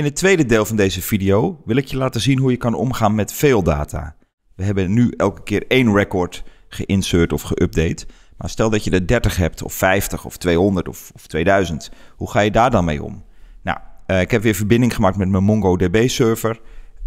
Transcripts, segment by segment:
In het tweede deel van deze video wil ik je laten zien hoe je kan omgaan met veel data. We hebben nu elke keer één record geïnsert of geüpdate. Maar stel dat je er 30 hebt, of 50, of 200, of, of 2000. Hoe ga je daar dan mee om? Nou, eh, ik heb weer verbinding gemaakt met mijn MongoDB-server.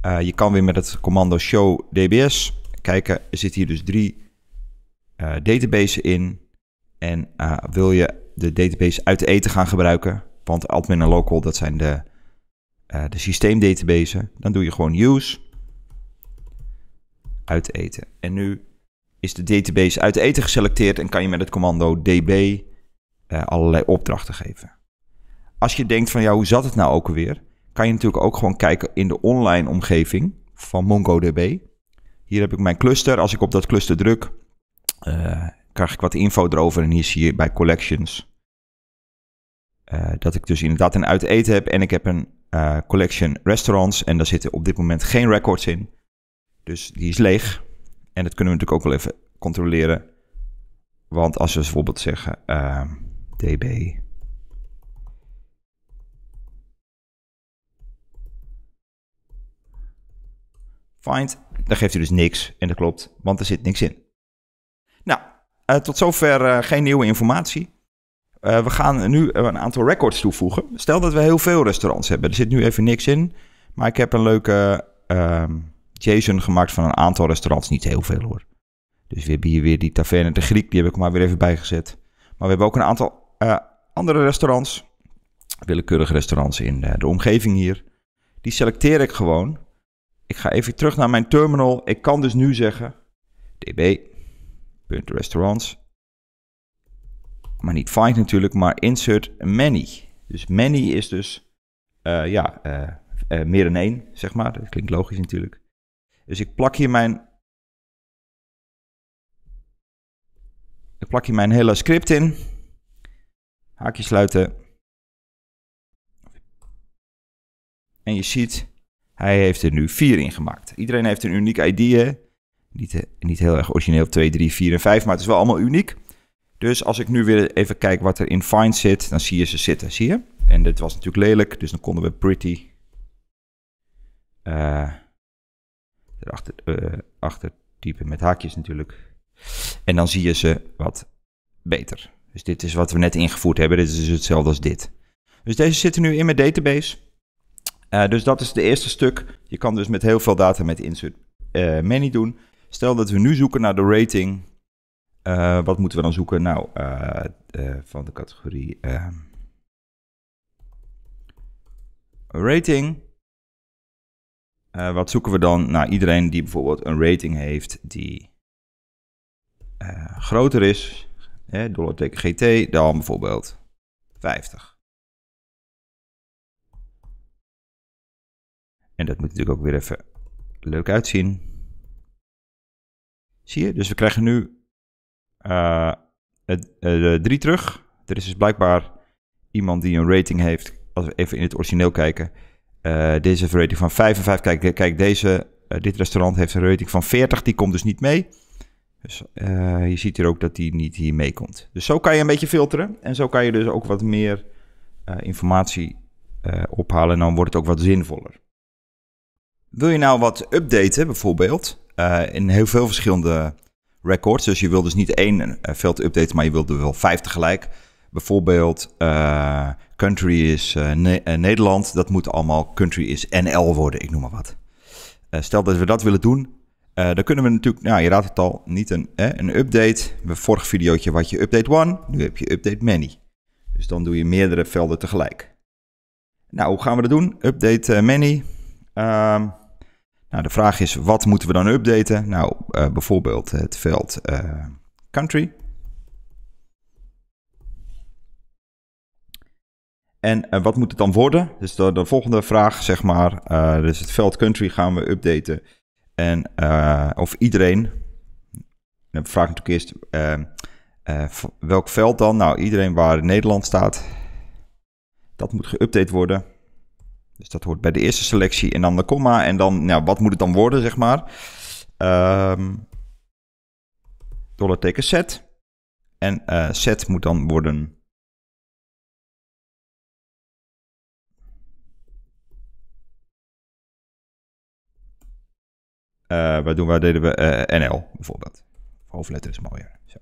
Eh, je kan weer met het commando show dbs kijken. Er zitten hier dus drie eh, databases in. En wil je de database uit de eten gaan gebruiken? Want admin en local, dat zijn de eh, de systeemdatabase, dan doe je gewoon use uit eten. En nu is de database uit eten geselecteerd en kan je met het commando db eh, allerlei opdrachten geven. Als je denkt van ja, hoe zat het nou ook alweer? Kan je natuurlijk ook gewoon kijken in de online omgeving van MongoDB. Hier heb ik mijn cluster. Als ik op dat cluster druk, eh, krijg ik wat info erover. En hier zie je bij collections eh, dat ik dus inderdaad een uit eten heb en ik heb een eh, collection restaurants en daar zitten op dit moment geen records in. Dus die is leeg. En dat kunnen we natuurlijk ook wel even controleren. Want als we bijvoorbeeld zeggen ehm, db find, dan geeft hij dus niks. En dat klopt, want er zit niks in. Nou, eh, tot zover geen nieuwe informatie. Eh, we gaan nu eh, een aantal records toevoegen. Stel dat we heel veel restaurants hebben. Er zit nu even niks in. Maar ik heb een leuke ehm, JSON gemaakt van een aantal restaurants. Niet heel veel hoor. Dus we hebben hier weer die taverne de Griek. Die heb ik maar weer even bijgezet. Maar we hebben ook een aantal eh, andere restaurants. Willekeurige restaurants in de, de omgeving hier. Die selecteer ik gewoon. Ik ga even terug naar mijn terminal. Ik kan dus nu zeggen db.restaurants maar niet find natuurlijk, maar insert many. Dus many is dus, eh, ja, eh, eh, meer dan één, zeg maar. Dat klinkt logisch natuurlijk. Dus ik plak hier mijn... Ik plak hier mijn hele script in. Haakje sluiten. En je ziet, hij heeft er nu vier in gemaakt. Iedereen heeft een uniek ID. Niet, niet heel erg origineel 2, 3, 4 en 5, maar het is wel allemaal uniek. Dus als ik nu weer even kijk wat er in find zit, dan zie je ze zitten, zie je? En dit was natuurlijk lelijk, dus dan konden we pretty uh, erachter, eh, achter typen met haakjes natuurlijk. En dan zie je ze wat beter. Dus dit is wat we net ingevoerd hebben. Dit is dus hetzelfde als dit. Dus deze zitten nu in mijn database. Eh, dus dat is het eerste stuk. Je kan dus met heel veel data met insert many doen. Stel dat we nu zoeken naar de rating eh, wat moeten we dan zoeken? Nou, eh, eh, van de categorie rating. wat zoeken we dan? Nou, iedereen die bijvoorbeeld een rating heeft die groter is, Dollar teken GT, dan bijvoorbeeld 50. En dat moet natuurlijk ook weer even leuk uitzien. Zie je? Dus we krijgen nu eh, het, eh, drie terug. Er is dus blijkbaar iemand die een rating heeft. Als we even in het origineel kijken. Eh, deze heeft een rating van 55. en Kijk, kijk deze, dit restaurant heeft een rating van 40. Die komt dus niet mee. Dus je ziet hier ook dat die niet hier meekomt. Dus zo kan je een beetje filteren. En zo kan je dus ook wat meer informatie ophalen. En dan wordt het ook wat zinvoller. Wil je nou wat updaten bijvoorbeeld? in heel veel verschillende records. Dus je wil dus niet één eh, veld updaten, maar je wilt er wel vijf tegelijk. Bijvoorbeeld eh, country is eh, Nederland. Dat moet allemaal country is NL worden, ik noem maar wat. stel dat we dat willen doen, dan kunnen we natuurlijk, nou je raadt het al, niet een, eh, een update. We vorig videootje wat je update one, nu heb je update many. Dus dan doe je meerdere velden tegelijk. Nou, hoe gaan we dat doen? Update many. Ehm, nou, de vraag is, wat moeten we dan updaten? Nou, eh, bijvoorbeeld het veld eh, country. En eh, wat moet het dan worden? Dus de, volgende vraag, zeg maar. dus het veld country gaan we updaten. En of iedereen. De vraag natuurlijk eerst, ehm, welk veld dan? Nou, iedereen waar Nederland staat. Dat moet geüpdate worden. Dus dat hoort bij de eerste selectie en dan de komma. En dan, nou, wat moet het dan worden, zeg maar? Ehm, dollar teken set. En uh, eh, set moet dan worden... Uh, waar, doen, waar deden we eh, NL bijvoorbeeld. Hoofdletters mooier. Zo.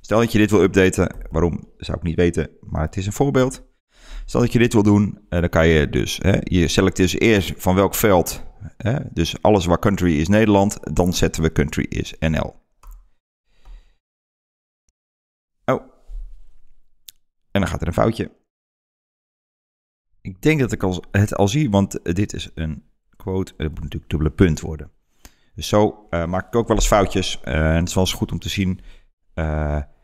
Stel dat je dit wil updaten, waarom zou ik niet weten, maar het is een voorbeeld. Stel dat je dit wil doen, eh, dan kan je dus, hè, je selecteert dus eerst van welk veld, hè, dus alles waar country is Nederland, dan zetten we country is NL. Oh, en dan gaat er een foutje. Ik denk dat ik het al zie, want dit is een quote, het moet natuurlijk dubbele punt worden. Dus zo eh, maak ik ook wel eens foutjes eh, en het is wel eens goed om te zien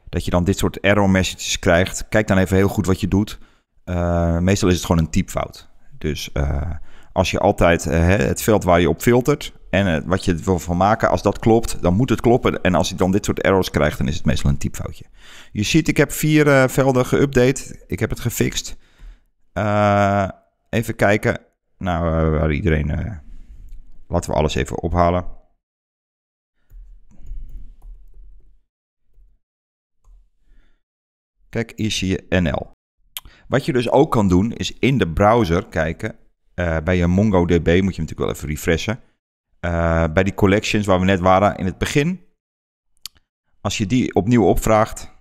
dat je dan dit soort error messages krijgt. Kijk dan even heel goed wat je doet. Eh, meestal is het gewoon een typfout. Dus eh, als je altijd eh, het veld waar je op filtert en wat je wil van maken, als dat klopt, dan moet het kloppen. En als je dan dit soort errors krijgt, dan is het meestal een typfoutje. Je ziet, ik heb vier velden geüpdate. Ik heb het gefixt. even kijken. Nou, waar iedereen. laten we alles even ophalen. Kijk, hier zie je NL. Wat je dus ook kan doen, is in de browser kijken. Eh, bij je MongoDB moet je hem natuurlijk wel even refreshen. Eh, bij die collections waar we net waren in het begin. Als je die opnieuw opvraagt.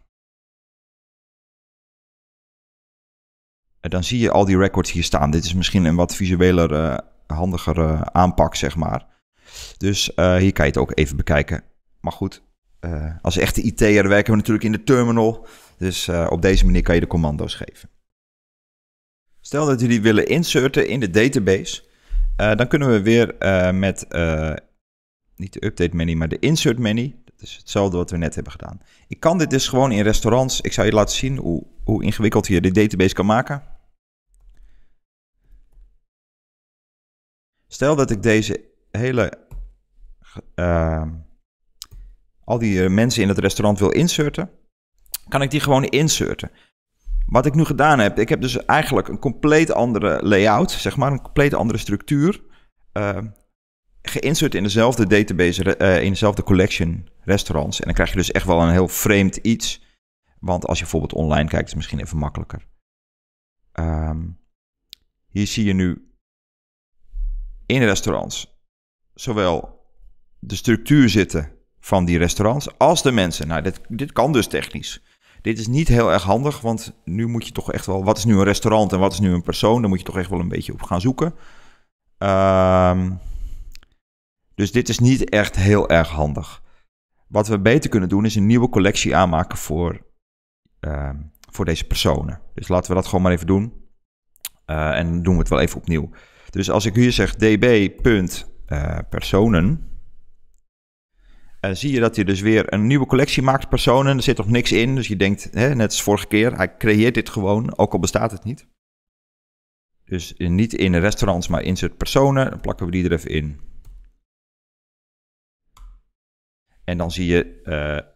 Eh, dan zie je al die records hier staan. Dit is misschien een wat visueler, uh, handiger aanpak, zeg maar. Dus hier kan je het ook even bekijken. Maar goed, als echte IT'er werken we natuurlijk in de terminal. Dus op deze manier kan je de commando's geven. Stel dat jullie willen inserten in de database. Eh, dan kunnen we weer eh, met, eh, niet de update menu, maar de insert menu. Dat is hetzelfde wat we net hebben gedaan. Ik kan dit dus gewoon in restaurants. Ik zou je laten zien hoe, hoe ingewikkeld je de database kan maken. Stel dat ik deze hele, ehm, al die mensen in het restaurant wil inserten. Kan ik die gewoon inserten. Wat ik nu gedaan heb, ik heb dus eigenlijk een compleet andere layout, zeg maar, een compleet andere structuur. Uh, geïnsert in dezelfde database, eh, in dezelfde collection restaurants. En dan krijg je dus echt wel een heel vreemd iets. Want als je bijvoorbeeld online kijkt, is het misschien even makkelijker. Ehm, hier zie je nu in restaurants zowel de structuur zitten van die restaurants als de mensen. Nou, dit, dit kan dus technisch. Dit is niet heel erg handig, want nu moet je toch echt wel... Wat is nu een restaurant en wat is nu een persoon? Daar moet je toch echt wel een beetje op gaan zoeken. Ehm, dus dit is niet echt heel erg handig. Wat we beter kunnen doen is een nieuwe collectie aanmaken voor, ehm, voor deze personen. Dus laten we dat gewoon maar even doen. Eh, en doen we het wel even opnieuw. Dus als ik hier zeg db.personen... Eh, zie je dat hij dus weer een nieuwe collectie maakt, personen. Er zit nog niks in. Dus je denkt, hè, net als vorige keer, hij creëert dit gewoon, ook al bestaat het niet. Dus niet in restaurants, maar insert personen. Dan plakken we die er even in. En dan zie je. Eh,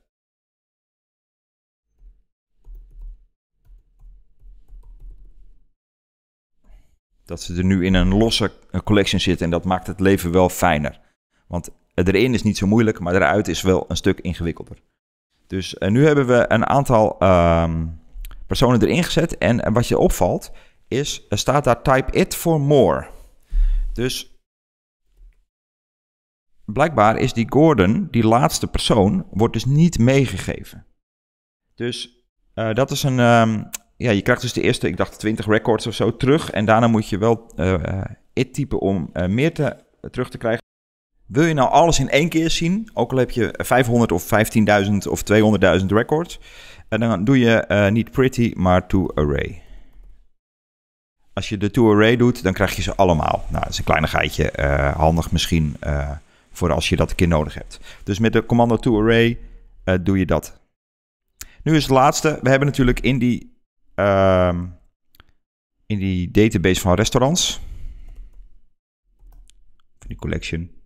dat ze er nu in een losse collectie zitten. En dat maakt het leven wel fijner. Want eh, erin is niet zo moeilijk, maar eruit is wel een stuk ingewikkelder. Dus eh, nu hebben we een aantal ehm, personen erin gezet. En, eh, wat je opvalt, is er staat daar type it for more. Dus blijkbaar is die Gordon, die laatste persoon, wordt dus niet meegegeven. Dus dat is een. Ehm, ja, je krijgt dus de eerste, ik dacht 20 records of zo terug. En daarna moet je wel uh, it typen om meer te, terug te krijgen. Wil je nou alles in één keer zien, ook al heb je 500 of 15.000 of 200.000 records, en eh, dan doe je eh, niet pretty, maar to array. Als je de to array doet, dan krijg je ze allemaal. Nou, dat is een kleinigheidje, uh, eh, handig misschien voor als je dat een keer nodig hebt. Dus met de commando to array doe je dat. Nu is het laatste. We hebben natuurlijk in die, ehm, in die database van restaurants, van die collection,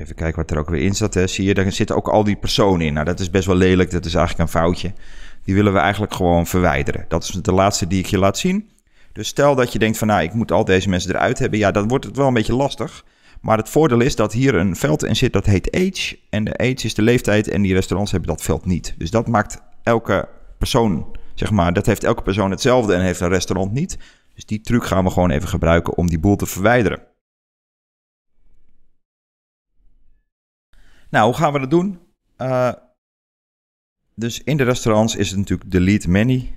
even kijken wat er ook weer in zat. Hè. Zie je, daar zitten ook al die personen in. Nou, dat is best wel lelijk. Dat is eigenlijk een foutje. Die willen we eigenlijk gewoon verwijderen. Dat is de laatste die ik je laat zien. Dus stel dat je denkt van, nou, ik moet al deze mensen eruit hebben. Ja, dan wordt het wel een beetje lastig. Maar het voordeel is dat hier een veld in zit dat heet age. En de age is de leeftijd en die restaurants hebben dat veld niet. Dus dat maakt elke persoon, zeg maar, dat heeft elke persoon hetzelfde en heeft een restaurant niet. Dus die truc gaan we gewoon even gebruiken om die boel te verwijderen. Nou, hoe gaan we dat doen? Eh, dus in de restaurants is het natuurlijk delete menu.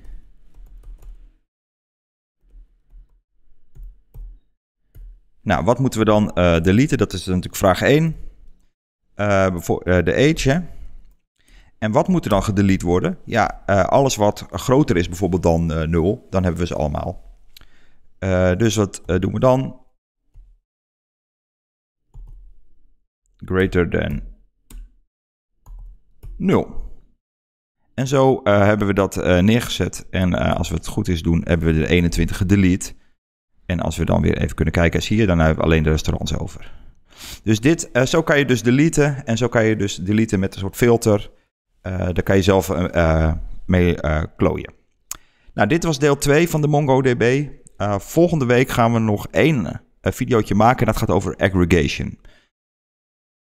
Nou, wat moeten we dan uh, deleten? Dat is natuurlijk vraag 1. Eh, voor, de age, hè? En wat moet er dan gedelete worden? Ja, alles wat groter is bijvoorbeeld dan 0, dan hebben we ze allemaal. dus wat doen we dan? Greater than 0. En zo eh, hebben we dat eh, neergezet. En eh, als we het goed is doen, hebben we de 21 delete. En als we dan weer even kunnen kijken, zie je dan hebben we alleen de restaurants over. Dus dit, zo kan je dus deleten. En zo kan je dus deleten met een soort filter. daar kan je zelf mee klooien. Nou, dit was deel 2 van de MongoDB. volgende week gaan we nog één videootje maken. En dat gaat over aggregation.